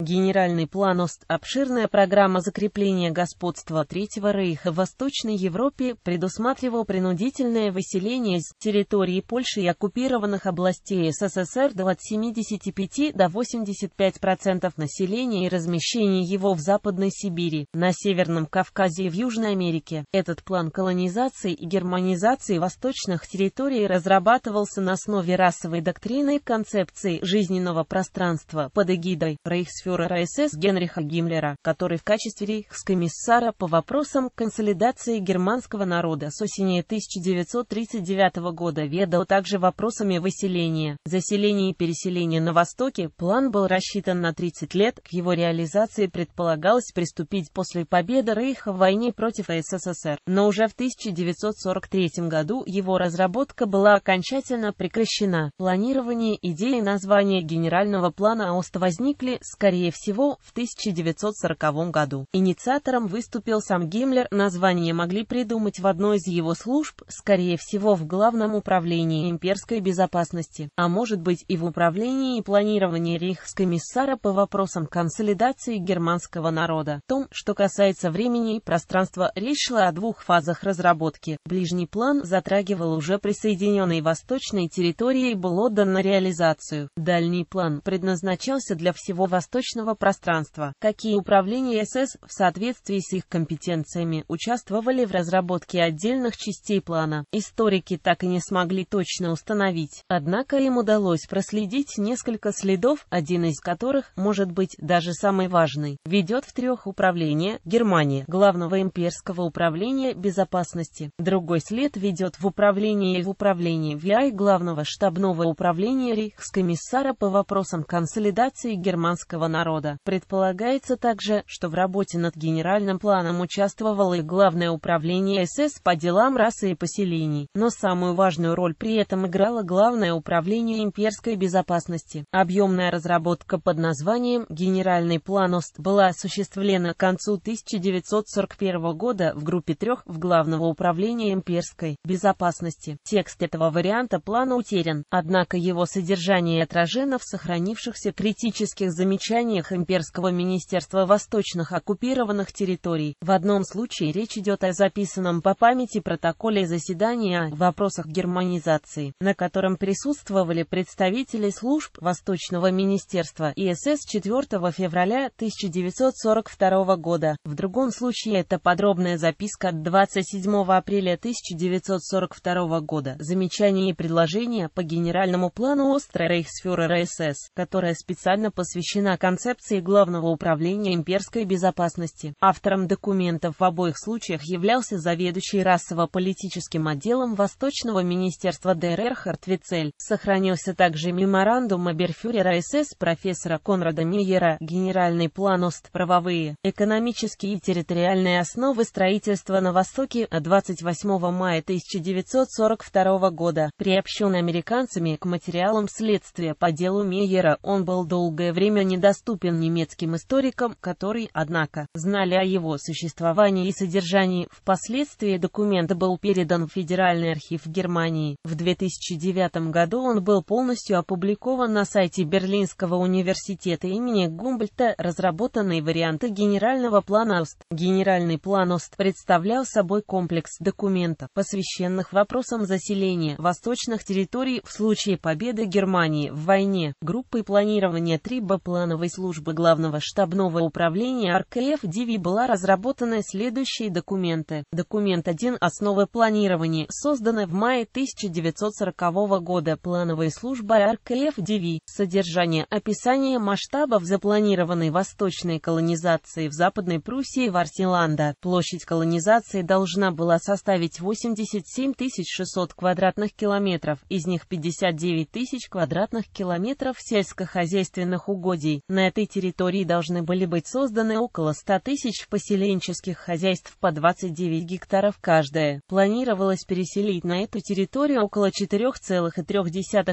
Генеральный план ОСТ, обширная программа закрепления господства Третьего Рейха в Восточной Европе, предусматривал принудительное выселение с территории Польши и оккупированных областей СССР до от 75 до 85% населения и размещение его в Западной Сибири, на Северном Кавказе и в Южной Америке. Этот план колонизации и германизации восточных территорий разрабатывался на основе расовой доктрины и концепции жизненного пространства под эгидой Рейхсфюрера фюрера СС Генриха Гиммлера, который в качестве рейхскомиссара по вопросам консолидации германского народа с осени 1939 года ведал также вопросами выселения, заселения и переселения на Востоке. План был рассчитан на 30 лет, к его реализации предполагалось приступить после победы Рейха в войне против СССР, но уже в 1943 году его разработка была окончательно прекращена. Планирование идеи названия генерального плана ОСТ возникли, скорее, ей всего в 1940 году. Инициатором выступил сам Гиммлер, название могли придумать в одной из его служб, скорее всего в Главном управлении имперской безопасности, а может быть и в Управлении планирования планировании рейхскомиссара по вопросам консолидации германского народа. В том, что касается времени и пространства, речь шла о двух фазах разработки. Ближний план затрагивал уже присоединенные восточные территории и был отдан на реализацию. Дальний план предназначался для всего восточного публичного пространства, какие управления СС в соответствии с их компетенциями участвовали в разработке отдельных частей плана. Историки так и не смогли точно установить, однако им удалось проследить несколько следов, один из которых, может быть, даже самый важный, ведет в трех управления Германия главного имперского управления безопасности. Другой след ведет в управление и в управление ВИАИ главного штабного управления Рейхскомиссара по вопросам консолидации германского народа народа. Предполагается также, что в работе над генеральным планом участвовало и Главное управление СС по делам расы и поселений, но самую важную роль при этом играло Главное управление имперской безопасности. Объемная разработка под названием «Генеральный план ОСТ» была осуществлена к концу 1941 года в группе трех в Главного управления имперской безопасности. Текст этого варианта плана утерян, однако его содержание отражено в сохранившихся критических замечаниях заседаниях Имперского министерства восточных оккупированных территорий. В одном случае речь идет о записанном по памяти протоколе заседания о вопросах германизации, на котором присутствовали представители служб Восточного министерства и СС 4 февраля 1942 года. В другом случае это подробная записка 27 апреля 1942 года. Замечания и предложения по генеральному плану Острой Рейхсфюрера СС, которая специально посвящена концепции Главного управления имперской безопасности. Автором документов в обоих случаях являлся заведующий расово-политическим отделом Восточного министерства ДР Эрхард Вицель. Сохранился также меморандум оберфюрера СС профессора Конрада Мейера, генеральный план ОСТ правовые, экономические и территориальные основы строительства на Востоке 28 мая 1942 года, приобщен американцами к материалам следствия по делу Мейера, он был долгое время недоступен доступен немецким историкам, которые, однако, знали о его существовании и содержании. Впоследствии документ был передан в Федеральный архив Германии. В 2009 году он был полностью опубликован на сайте Берлинского университета имени Гумбольта. Разработанные варианты генерального плана ОСТ. Генеральный план ОСТ представлял собой комплекс документов, посвященных вопросам заселения восточных территорий в случае победы Германии в войне. Группы планирования 3Б плановой службы Главного штабного управления РКФ ДИВИ была разработана следующие документы. Документ 1 «Основы планирования» созданы в мае 1940 года плановой службой РКФ ДИВИ. Содержание описания масштабов запланированной восточной колонизации в Западной Пруссии в Арселанда. Площадь колонизации должна была составить 87 600 квадратных километров, из них 59 тысяч квадратных километров сельскохозяйственных угодий. На на этой территории должны были быть созданы около 100 тысяч поселенческих хозяйств по 29 гектаров каждое. Планировалось переселить на эту территорию около 4,3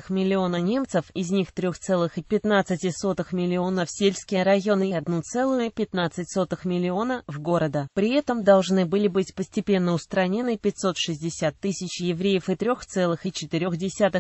миллиона немцев, из них 3,15 миллиона в сельские районы и 1,15 миллиона в города. При этом должны были быть постепенно устранены 560 тысяч евреев и 3,4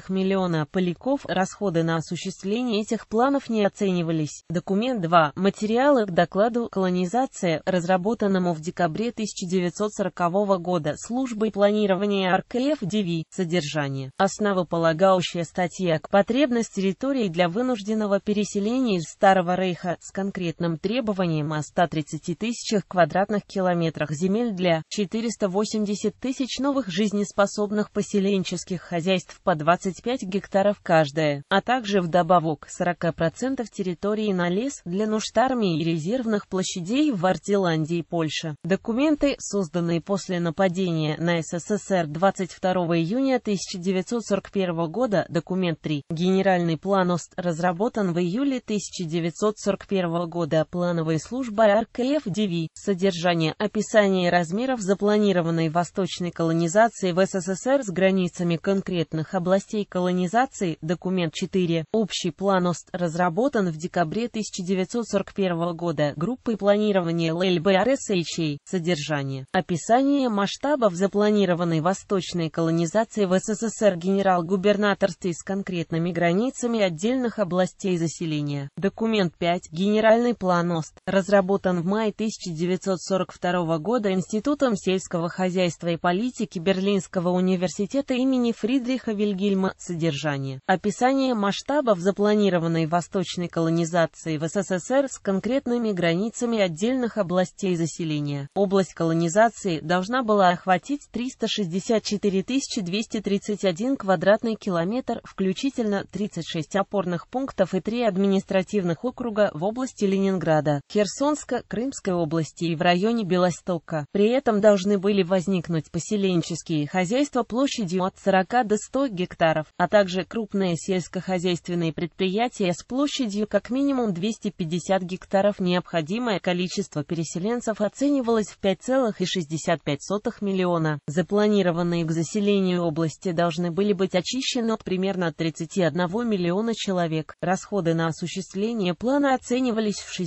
миллиона поляков. Расходы на осуществление этих планов не оценивались. Документ 2. Материалы к докладу «Колонизация», разработанному в декабре 1940 года службой планирования РКФ ДВ. Содержание. Основополагающая статья к потребность территории для вынужденного переселения из Старого Рейха с конкретным требованием о 130 тысячах квадратных километрах земель для 480 тысяч новых жизнеспособных поселенческих хозяйств по 25 гектаров каждое, а также вдобавок 40% территории на лес для нужд армии и резервных площадей в и Польше Документы, созданные после нападения на СССР 22 июня 1941 года, документ 3. Генеральный план ОСТ разработан в июле 1941 года плановой службой РКФДВ. Содержание описания размеров запланированной восточной колонизации в СССР с границами конкретных областей колонизации, документ 4. Общий план ОСТ разработан в декабре 1941 года группой планирования ЛЛБРСХ, содержание, описание масштабов запланированной восточной колонизации в СССР генерал-губернаторстве с конкретными границами отдельных областей заселения. Документ 5. Генеральный план ОСТ, разработан в мае 1942 года Институтом сельского хозяйства и политики Берлинского университета имени Фридриха Вильгельма, содержание, описание масштабов запланированной восточной колонизации Федерации в СССР с конкретными границами отдельных областей заселения. Область колонизации должна была охватить 364 231 квадратный километр, включительно 36 опорных пунктов и 3 административных округа в области Ленинграда, Херсонска, Крымской области и в районе Белостока. При этом должны были возникнуть поселенческие хозяйства площадью от 40 до 100 гектаров, а также крупные сельскохозяйственные предприятия с площадью как минимум минимум 250 гектаров. Необходимое количество переселенцев оценивалось в 5,65 миллиона. Запланированные к заселению области должны были быть очищены от примерно 31 миллиона человек. Расходы на осуществление плана оценивались в 66,6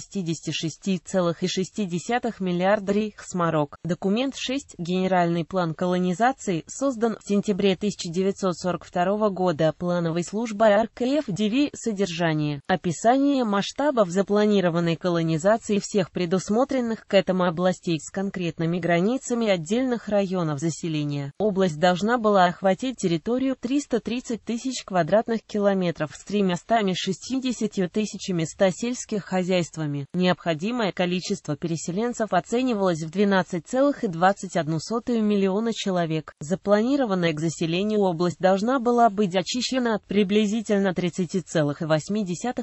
миллиарда рейхсмарок. Документ 6 «Генеральный план колонизации» создан в сентябре 1942 года плановой службой РКФ ДВ «Содержание». Описание масштаба масштабов запланированной колонизации всех предусмотренных к этому областей с конкретными границами отдельных районов заселения. Область должна была охватить территорию 330 тысяч квадратных километров с 360 тысячами 100 сельских хозяйствами. Необходимое количество переселенцев оценивалось в 12,21 миллиона человек. Запланированная к заселению область должна была быть очищена от приблизительно 30,8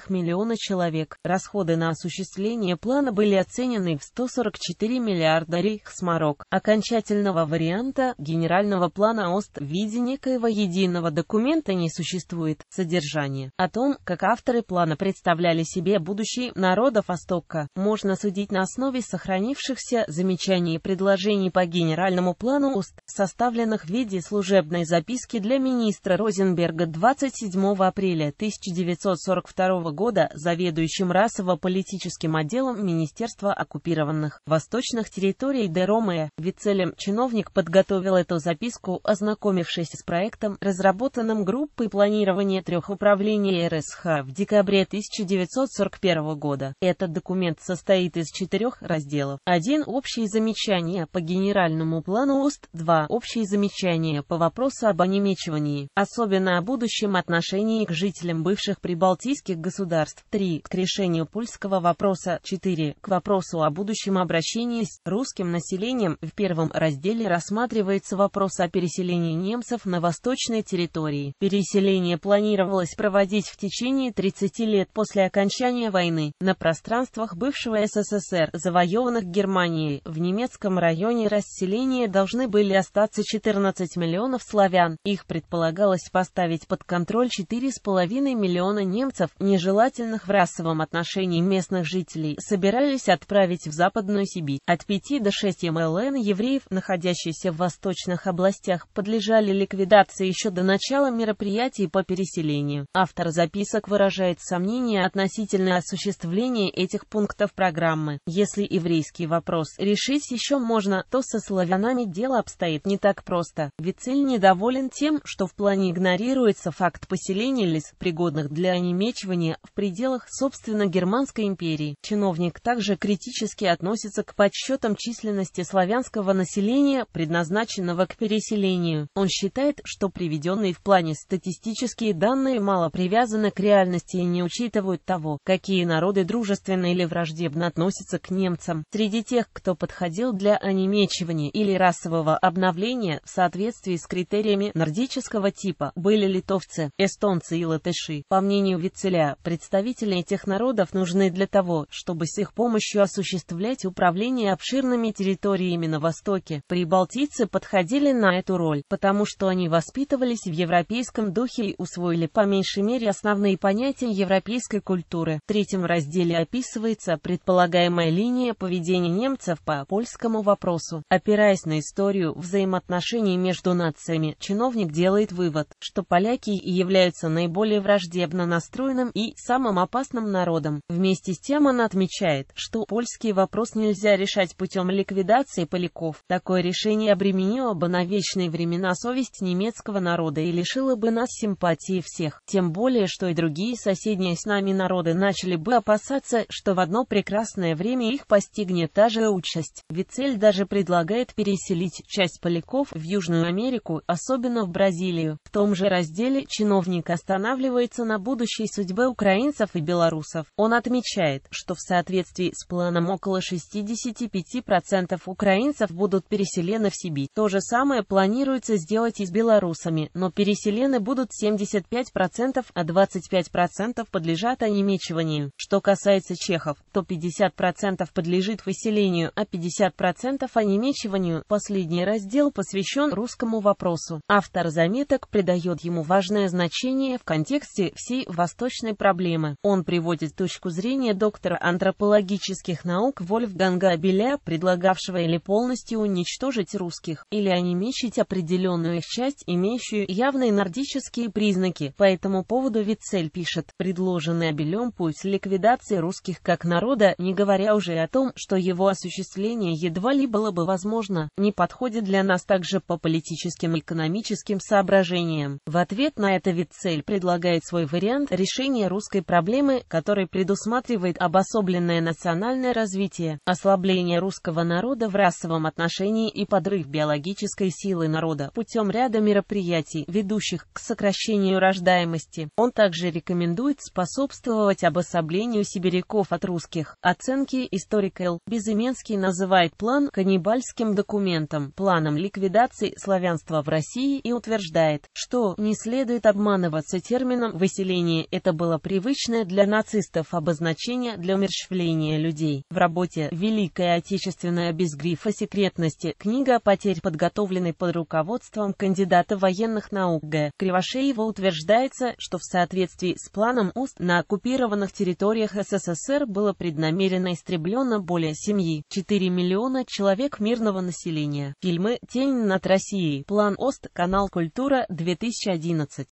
миллиона человек человек. Расходы на осуществление плана были оценены в 144 миллиарда рейхсмарок. Окончательного варианта генерального плана ОСТ в виде некоего единого документа не существует. Содержание. О том, как авторы плана представляли себе будущее народов Востока, можно судить на основе сохранившихся замечаний и предложений по генеральному плану ОСТ, составленных в виде служебной записки для министра Розенберга 27 апреля 1942 года заведующего заведующим расово-политическим отделом Министерства оккупированных восточных территорий де Ромея Вицелем чиновник подготовил эту записку, ознакомившись с проектом, разработанным группой планирования трех управлений РСХ в декабре 1941 года. Этот документ состоит из четырех разделов. один Общие замечания по генеральному плану ОСТ. 2. Общие замечания по вопросу об онемечивании, особенно о будущем отношении к жителям бывших прибалтийских государств. 3. К решению польского вопроса. 4. К вопросу о будущем обращении с русским населением в первом разделе рассматривается вопрос о переселении немцев на восточной территории. Переселение планировалось проводить в течение 30 лет после окончания войны на пространствах бывшего СССР, завоеванных Германией. В немецком районе расселения должны были остаться 14 миллионов славян. Их предполагалось поставить под контроль 4,5 миллиона немцев, нежелательных в расовом финансовом отношении местных жителей собирались отправить в Западную Сибирь. От 5 до 6 МЛН евреев, находящихся в восточных областях, подлежали ликвидации еще до начала мероприятий по переселению. Автор записок выражает сомнения относительно осуществления этих пунктов программы. Если еврейский вопрос решить еще можно, то со славянами дело обстоит не так просто. Вицель недоволен тем, что в плане игнорируется факт поселения лес пригодных для онемечивания, в пределах собственного собственно, Германской империи. Чиновник также критически относится к подсчетам численности славянского населения, предназначенного к переселению. Он считает, что приведенные в плане статистические данные мало привязаны к реальности и не учитывают того, какие народы дружественно или враждебно относятся к немцам. Среди тех, кто подходил для онемечивания или расового обновления в соответствии с критериями нордического типа, были литовцы, эстонцы и латыши. По мнению Вицеля, представители этих народов нужны для того, чтобы с их помощью осуществлять управление обширными территориями на Востоке. Прибалтийцы подходили на эту роль, потому что они воспитывались в европейском духе и усвоили по меньшей мере основные понятия европейской культуры. В третьем разделе описывается предполагаемая линия поведения немцев по польскому вопросу. Опираясь на историю взаимоотношений между нациями, чиновник делает вывод, что поляки и являются наиболее враждебно настроенным и самым опасным народом. Вместе с тем она отмечает, что польский вопрос нельзя решать путем ликвидации поляков. Такое решение обременило бы на вечные времена совесть немецкого народа и лишило бы нас симпатии всех. Тем более, что и другие соседние с нами народы начали бы опасаться, что в одно прекрасное время их постигнет та же участь. Вицель даже предлагает переселить часть поляков в Южную Америку, особенно в Бразилию. В том же разделе чиновник останавливается на будущей судьбе украинцев и белорусов белорусов. Он отмечает, что в соответствии с планом около 65% украинцев будут переселены в Сибирь. То же самое планируется сделать и с белорусами, но переселены будут 75%, а 25% подлежат онемечиванию. Что касается чехов, то 50% подлежит выселению, а 50% онемечиванию. Последний раздел посвящен русскому вопросу. Автор заметок придает ему важное значение в контексте всей восточной проблемы. Он приводит приводит точку зрения доктора антропологических наук Вольфганга Абеля, предлагавшего или полностью уничтожить русских, или онемечить определенную их часть, имеющую явные нордические признаки. По этому поводу Вицель пишет, предложенный Абелем путь ликвидации русских как народа, не говоря уже о том, что его осуществление едва ли было бы возможно, не подходит для нас также по политическим и экономическим соображениям. В ответ на это Вицель предлагает свой вариант решения русской проблемы, который предусматривает обособленное национальное развитие, ослабление русского народа в расовом отношении и подрыв биологической силы народа путем ряда мероприятий, ведущих к сокращению рождаемости. Он также рекомендует способствовать обособлению сибиряков от русских. Оценки историка Л. Безыменский называет план каннибальским документом, планом ликвидации славянства в России и утверждает, что не следует обманываться термином «выселение». Это было привычное для нас нацистов обозначение для умерщвления людей. В работе «Великая Отечественная без грифа секретности» книга потерь, подготовленной под руководством кандидата военных наук Г. Кривошеева утверждается, что в соответствии с планом УСТ на оккупированных территориях СССР было преднамеренно истреблено более семьи, 4 миллиона человек мирного населения. Фильмы «Тень над Россией», «План ОСТ», канал «Культура», 2011.